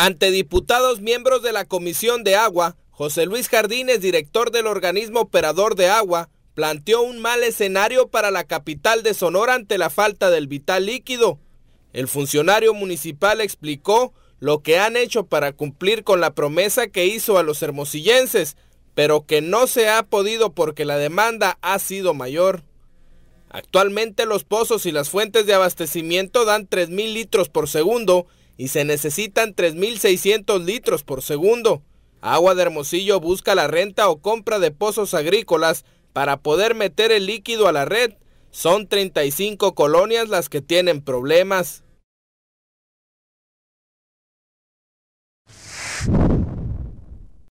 Ante diputados miembros de la Comisión de Agua, José Luis Jardines, director del organismo operador de agua, planteó un mal escenario para la capital de Sonora ante la falta del vital líquido. El funcionario municipal explicó lo que han hecho para cumplir con la promesa que hizo a los hermosillenses, pero que no se ha podido porque la demanda ha sido mayor. Actualmente los pozos y las fuentes de abastecimiento dan 3.000 litros por segundo y se necesitan 3.600 litros por segundo. Agua de Hermosillo busca la renta o compra de pozos agrícolas para poder meter el líquido a la red. Son 35 colonias las que tienen problemas.